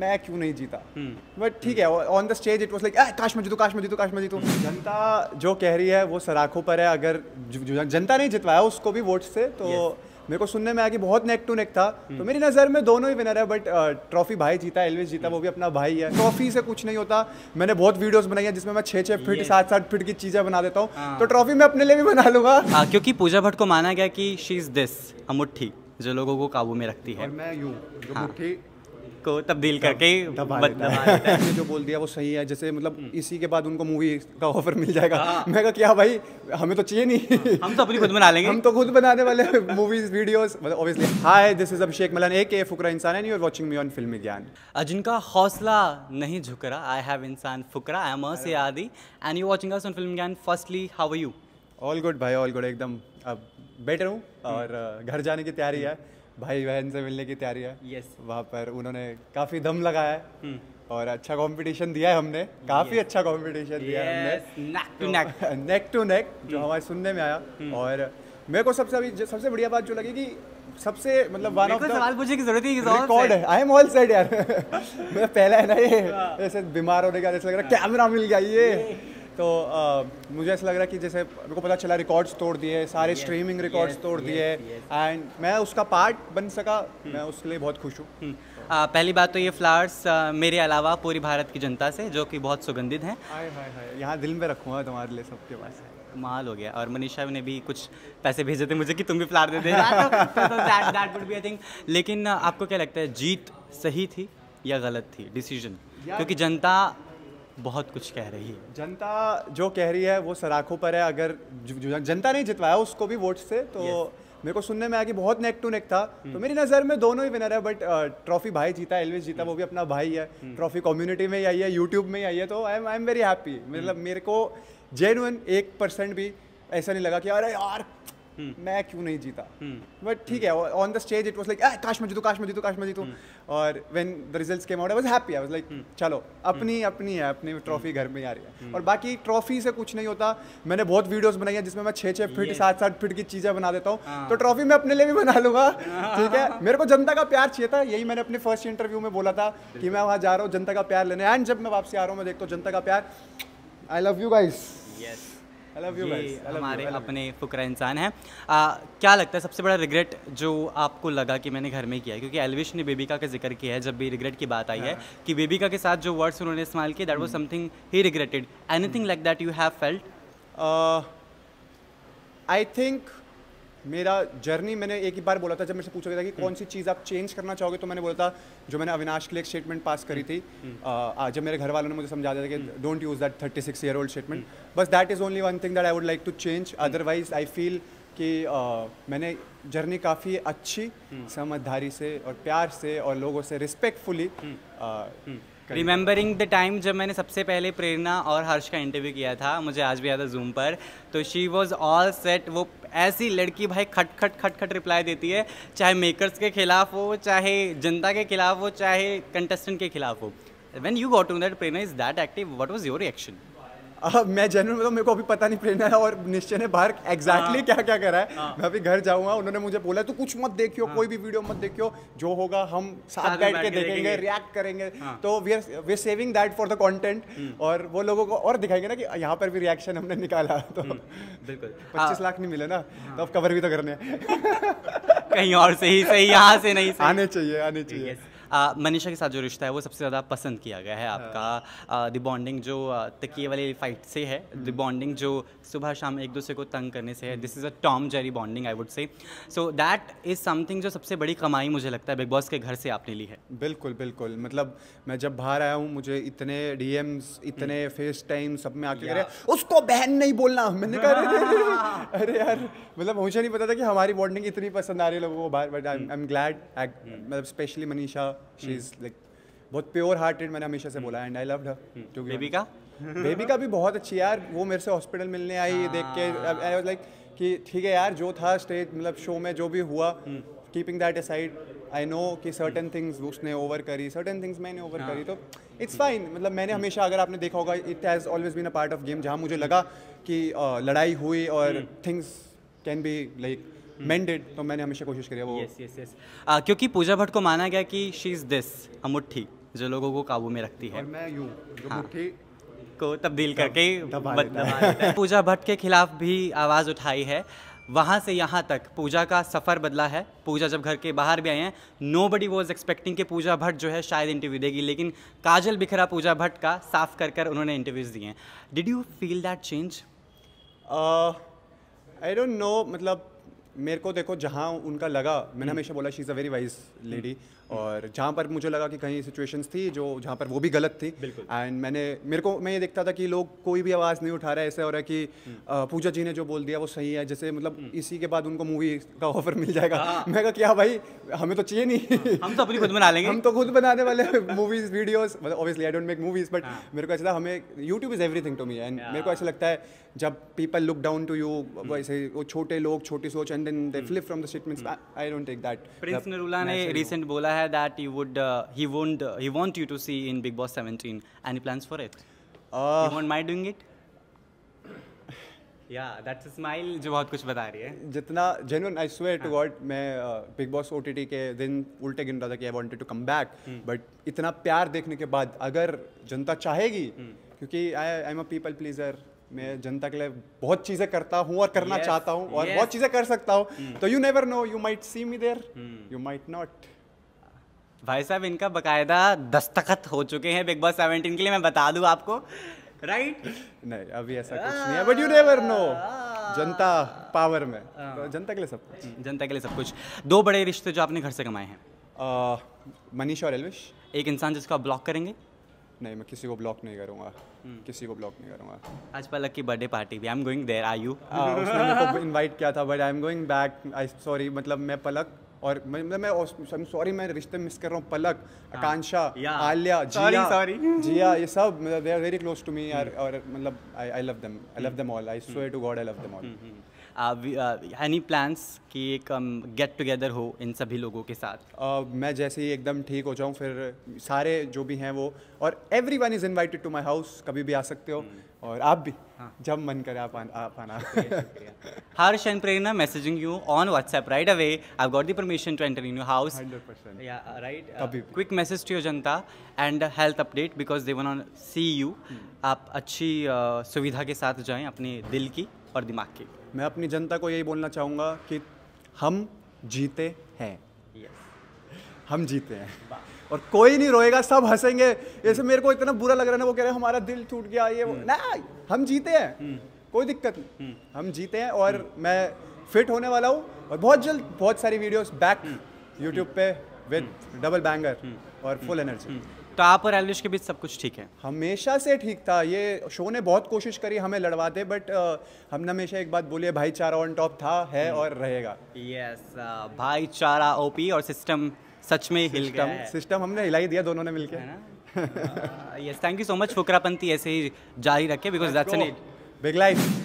मैं क्यों नहीं जीता बट हम्म। ठीक है on the stage it was like काश मैं जीतू काश मैं जीतू काश मैं जीतू जनता जो कह रही है वो सराखों पर है अगर जनता नहीं जितवाया उसको भी वोट से तो मेरे को सुनने में आया कि बहुत नेक टू नेक था हम्म। तो मेरी नज़र में दोनों ही विनर है बट ट्रॉफी भाई जीता एलविस जीता हम्म। वो भी अपना भाई है ट्रॉफी से कुछ नहीं होता मैंने बहुत वीडियोस बनाई है जिसमें मैं छह छह फीट सात सात फीट की चीज़ें बना देता हूँ हाँ। तो ट्रॉफी मैं अपने लिए भी बना लूंगा आ, हाँ, क्योंकि पूजा भट्ट को माना गया कि शी इज़ दिस अमुठी जो लोगों को काबू में रखती है और मैं यूँ जो हाँ। मुट्ठी को तब्दील करके दबा लेता है जो बोल दिया वो सही है जैसे मतलब हम्म। इसी के बाद उनको मूवी का ऑफर मिल जाएगा हाँ। मैं कहा क्या भाई हमें तो चाहिए नहीं हाँ, हम तो अपनी खुद बना लेंगे हम तो खुद बनाने वाले मूवीज वीडियोस मतलब obviously hi this is Abhishek Malan A K Fukra Insaan and you are watching me on Filmy Gyan जिनका हौसला नहीं झुक रहा आई हैव इंसान फुकरा आई am say Aadi and you watching us on Filmy Gyan firstly how are you all good भाई ऑल गुड एकदम अब बेटर हूँ हम्म। और घर जाने की तैयारी है भाई बहन से मिलने की तैयारी है यस yes. वहाँ पर उन्होंने काफ़ी दम लगाया है हम्म। और अच्छा कंपटीशन दिया है हमने काफ़ी yes. अच्छा कंपटीशन yes. दिया है हमने neck to neck neck neck to जो हम्म। हमारे सुनने में आया hmm. और मेरे को सबसे अभी सबसे बढ़िया बात जो लगी कि सबसे मतलब वन ऑफ सवाल पूछने की जरूरत ही रिकॉर्ड है आई एम ऑल सेट यार मेरा पहला है ना ये हाँ। ऐसे बीमार होने का ऐसा लग रहा कैमरा हाँ। मिल गया ये तो आ, मुझे ऐसा लग रहा है कि जैसे मेरे को पता चला रिकॉर्ड्स तोड़ दिए सारे स्ट्रीमिंग रिकॉर्ड्स तोड़ दिए एंड मैं उसका पार्ट बन सका हम्म. मैं उसके लिए बहुत खुश हूँ हम्म. पहली बात तो ये फ्लावर्स मेरे अलावा पूरी भारत की जनता से जो कि बहुत सुगंधित हैं यहाँ दिल में रखूँगा तुम्हारे लिए सबके पास माल हो गया और मनीषा ने भी कुछ पैसे भेजे थे मुझे कि तुम भी फ्लावर दे देना थिंक तो, तो लेकिन आपको क्या लगता है जीत सही थी या गलत थी डिसीजन क्योंकि जनता बहुत कुछ कह रही है जनता जो कह रही है वो सराखों पर है अगर जनता नहीं जितवाया उसको भी वोट से तो मेरे को सुनने में आया कि बहुत नेक टू नेक था hmm. तो मेरी नज़र में दोनों ही विनर है बट ट्रॉफी भाई जीता एलविस जीता hmm. वो भी अपना भाई है ट्रॉफी hmm. कम्युनिटी में ही आई है यूट्यूब में ही आई है तो I am I am very happy मतलब मेरे को जेनुअन एक परसेंट भी ऐसा नहीं लगा कि अरे यार हम्म। मैं क्यों नहीं जीता बट हम्म। ठीक है on the stage it was like काश मैं जीतू काश मैं जीतू काश मैं जीतू हम्म। और when the result came out I was happy I was like चलो अपनी अपनी है अपनी ट्रॉफी घर में आ रही है और बाकी ट्रॉफी से कुछ नहीं होता मैंने बहुत वीडियोज बनाई है जिसमें मैं छः छः फिट सात सात फिट की चीज़ें बना देता हूँ हाँ। तो ट्रॉफी मैं अपने लिए भी बना लूँगा ठीक है मेरे को जनता का प्यार चाहिए था यही मैंने अपने फर्स्ट इंटरव्यू में बोला था कि मैं वहाँ जा रहा हूँ जनता का प्यार लेने एंड जब मैं वापसी आ रहा हूँ मैं देखता हूँ जनता का प्यार I love you guys yes ये हमारे अपने फुकरा इंसान हैं क्या लगता है सबसे बड़ा रिग्रेट जो आपको लगा कि मैंने घर में किया क्योंकि एलविश ने बेबिका का जिक्र किया है जब भी रिग्रेट की बात आई है हाँ। कि बेबिका के साथ जो वर्ड्स उन्होंने इस्तेमाल किए that was something he regretted anything like that you have felt I think मेरा जर्नी मैंने एक ही बार बोला था जब मेरे से पूछा गया था कि कौन सी चीज़ आप चेंज करना चाहोगे तो मैंने बोला था जो मैंने अविनाश के लिए एक स्टेटमेंट पास करी थी हम्म। आ, जब मेरे घर वालों ने मुझे समझा दिया था कि don't use that thirty six year old statement बस that is only one thing that I would like to change otherwise I feel कि आ, मैंने जर्नी काफ़ी अच्छी हम्म। समझदारी से और प्यार से और लोगों से रिस्पेक्टफुली रिमेंबरिंग द टाइम जब मैंने सबसे पहले प्रेरणा और हर्ष का इंटरव्यू किया था मुझे आज भी याद है जूम पर तो शी वॉज ऑल सेट वो ऐसी लड़की भाई खटखट खटखट रिप्लाई देती है चाहे मेकर्स के खिलाफ हो चाहे जनता के खिलाफ हो चाहे कंटेस्टेंट के खिलाफ हो when you got to that Prerna is that active what was your reaction अब मैं जनरल मतलब मेरे को अभी पता नहीं प्रेरणा है और निश्चय ने बाहर एग्जैक्टली हाँ। क्या क्या करा है हाँ। मैं अभी घर जाऊंगा उन्होंने मुझे बोला तो कुछ मत देखियो हाँ। कोई भी वीडियो मत देखियो जो होगा हम साथ बैठ के देखेंगे रिएक्ट करेंगे तो we are we saving that for the content और वो लोगों को और दिखाएंगे ना कि यहाँ पर भी रिएक्शन हमने निकाला तो हम्म, बिल्कुल पच्चीस लाख नहीं मिले ना तो अब कवर भी तो करने कहीं और से ही सही यहाँ से नहीं आने चाहिए आने चाहिए मनीषा के साथ जो रिश्ता है वो सबसे ज़्यादा पसंद किया गया है आपका द हाँ। बॉन्डिंग जो तकिए वाली फाइट से है द हम्म। बॉन्डिंग जो सुबह शाम एक दूसरे को तंग करने से है this is a Tom Jerry bonding I would say so that is something जो सबसे बड़ी कमाई मुझे लगता है बिग बॉस के घर से आपने ली है बिल्कुल बिल्कुल मतलब मैं जब बाहर आया हूँ मुझे इतने डी इतने फेस टाइम हम्म। सब में आके करे उसको बहन नहीं बोलना मैंने कहा अरे यार मतलब मुझे नहीं पता था कि हमारी बॉन्डिंग इतनी पसंद आ रही है लोगों को बाहर बट आई एम ग्लैड मतलब specially Manisha she is like बहुत प्योर हार्टेड मैंने हमेशा से hmm. बोला and I loved her too baby का बेबी का भी बहुत अच्छी यार वो मेरे से हॉस्पिटल मिलने आई ah. देख के आई वाज लाइक कि ठीक है यार जो था स्टेज मतलब शो में जो भी हुआ keeping that aside I know कि सर्टन थिंग्स hmm. उसने ओवर करी सर्टन थिंग्स मैंने ओवर हाँ। करी तो इट्स फाइन मतलब मैंने hmm. हमेशा अगर आपने देखा होगा it has always been a part of game जहाँ मुझे लगा कि लड़ाई हुई और things can be like man hmm. Dead तो मैंने हमेशा कोशिश करी वो यस यस यस क्योंकि पूजा भट्ट को माना गया कि शी इज़ दिस अमुट्ठी जो लोगों को काबू में रखती है और मैं यूँ जो हाँ। को तब्दील करके पूजा भट्ट के खिलाफ भी आवाज़ उठाई है वहाँ से यहाँ तक पूजा का सफ़र बदला है पूजा जब घर के बाहर भी आए हैं नो बडी वॉज एक्सपेक्टिंग कि पूजा भट्ट जो है शायद इंटरव्यू देगी लेकिन काजल बिखरा पूजा भट्ट का साफ कर कर उन्होंने इंटरव्यूज़ दिए हैं did you feel that change I don't know मतलब मेरे को देखो जहाँ उनका लगा मैंने हम्म। हमेशा बोला she is a very wise lady hmm. और जहाँ पर मुझे लगा कि कहीं सिचुएशंस थी जो जहाँ पर वो भी गलत थी एंड मैंने मेरे को मैं ये देखता था कि लोग कोई भी आवाज़ नहीं उठा रहा ऐसे हो रहा है कि हम्म। पूजा जी ने जो बोल दिया वो सही है जैसे मतलब हम्म। इसी के बाद उनको मूवी का ऑफर मिल जाएगा हाँ। मैं कहा क्या भाई हमें तो चाहिए नहीं हाँ। हम तो अपनी खुद बना लेंगे हम तो खुद बनाने वाले मूवीज वीडियोज मतलब obviously I don't make movies but मेरे को ऐसा था हमें YouTube is everything to me and मेरे को ऐसा लगता है जब people look down to you वैसे वो छोटे लोग छोटी सोच and then they flip from the statements I don't take that Prince Narula ने रिसेंट बोला है hair that he would uh, he won't uh, he want you to see in Big Boss 17? Any plans for it? Uh, you want my doing it? जो बहुत कुछ बता रही है जितना मैं के दिन उल्टे गिन रहा था कि hmm. इतना प्यार देखने के बाद अगर जनता चाहेगी hmm. क्योंकि पीपल प्लीजर मैं जनता के लिए बहुत चीज़ें करता हूँ और करना yes, चाहता हूँ और yes. बहुत चीज़ें कर सकता हूँ hmm. तो you never know you might see me there you might not भाई साहब इनका बकायदा दस्तखत हो चुके हैं बिग बॉस सेवेंटीन के लिए मैं बता दूं आपको राइट नहीं अभी ऐसा कुछ नहीं है बट यू नेवर नो जनता पावर में हाँ। तो जनता के लिए सब कुछ जनता के लिए सब कुछ दो बड़े रिश्ते जो आपने घर से कमाए हैं मनीष और एलविश एक इंसान जिसको आप ब्लॉक करेंगे नहीं मैं किसी को ब्लॉक नहीं करूँगा हम्म। किसी को ब्लॉक नहीं करूँगा आज पलक की बर्थडे पार्टी भी I am going there I you उसने मेरे को इनवाइट किया था but I am going back I sorry मतलब मैं पलक और मैं मैं सॉरी मैं रिश्ते मिस कर रहा हूँ पलक हाँ। आकांक्षा आलिया जिया सॉरी जिया ये सब मतलब they are very close to me यार और मतलब I I love them I love them all I swear to God I love them all any plans कि एक गेट um, टुगेदर हो इन सभी लोगों के साथ uh, मैं जैसे ही एकदम ठीक हो जाऊँ फिर सारे जो भी हैं वो और everyone is invited to my house कभी भी आ सकते हो hmm. और आप भी हाँ। जब मन करे आप आना आप आना Harsh and Prerna messaging you on WhatsApp right away I got the permission to enter in you house right quick message to your जनता and health update because they won on see you आप अच्छी uh, सुविधा के साथ जाएं अपने दिल की और दिमाग की मैं अपनी जनता को यही बोलना चाहूँगा कि हम जीते हैं yes. हम जीते हैं और कोई नहीं रोएगा सब हंसेंगे ऐसे मेरे को इतना बुरा लग रहा है ना वो कह रहे हैं हमारा दिल टूट गया ये वो हम्म। ना हम जीते हैं हम्म। कोई दिक्कत नहीं हम्म। हम जीते हैं और मैं फिट होने वाला हूँ और बहुत जल्द बहुत सारी वीडियोस बैक यूट्यूब पे विद डबल बैंगर और फुल एनर्जी तो आप और एलिश के बीच सब कुछ ठीक है हमेशा से ठीक था ये शो ने बहुत कोशिश करी हमें लड़वाते बट हमने हमेशा एक बात बोली है भाईचारा ऑन टॉप था है और रहेगा यस भाईचारा ओपी और सिस्टम सच में हिल गया सिस्टम हमने हिलाई दिया दोनों ने मिलकर yes thank you so much फुकरापंथी ऐसे ही जारी रखे because that's an it big life